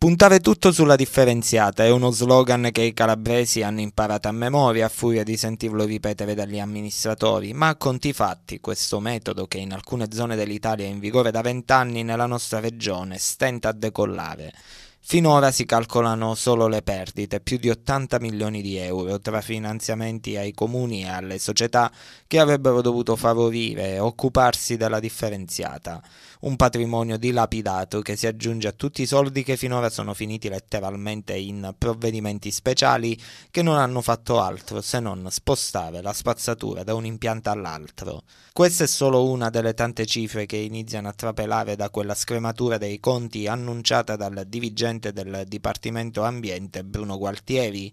Puntare tutto sulla differenziata è uno slogan che i calabresi hanno imparato a memoria a furia di sentirlo ripetere dagli amministratori, ma a conti fatti questo metodo che in alcune zone dell'Italia è in vigore da vent'anni nella nostra regione stenta a decollare. Finora si calcolano solo le perdite, più di 80 milioni di euro, tra finanziamenti ai comuni e alle società che avrebbero dovuto favorire e occuparsi della differenziata, un patrimonio dilapidato che si aggiunge a tutti i soldi che finora sono finiti letteralmente in provvedimenti speciali che non hanno fatto altro se non spostare la spazzatura da un impianto all'altro. Questa è solo una delle tante cifre che iniziano a trapelare da quella scrematura dei conti annunciata dal dirigente dirigente del Dipartimento Ambiente Bruno Gualtieri.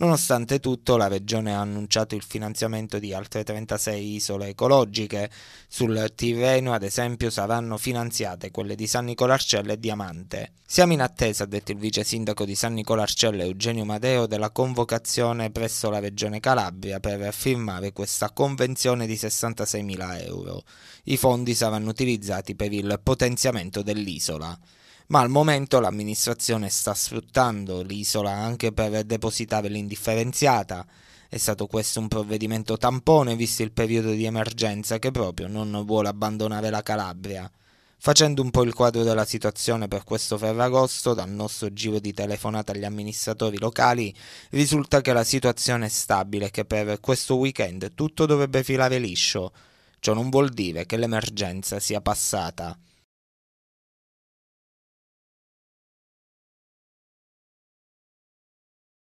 Nonostante tutto, la Regione ha annunciato il finanziamento di altre 36 isole ecologiche. Sul Tirreno, ad esempio, saranno finanziate quelle di San Nicolarcella e Diamante. Siamo in attesa, ha detto il vice sindaco di San Nicolarcella Eugenio Madeo, della convocazione presso la Regione Calabria per firmare questa convenzione di 66.000 euro. I fondi saranno utilizzati per il potenziamento dell'isola ma al momento l'amministrazione sta sfruttando l'isola anche per depositare l'indifferenziata. È stato questo un provvedimento tampone visto il periodo di emergenza che proprio non vuole abbandonare la Calabria. Facendo un po' il quadro della situazione per questo Ferragosto, dal nostro giro di telefonata agli amministratori locali, risulta che la situazione è stabile e che per questo weekend tutto dovrebbe filare liscio. Ciò non vuol dire che l'emergenza sia passata.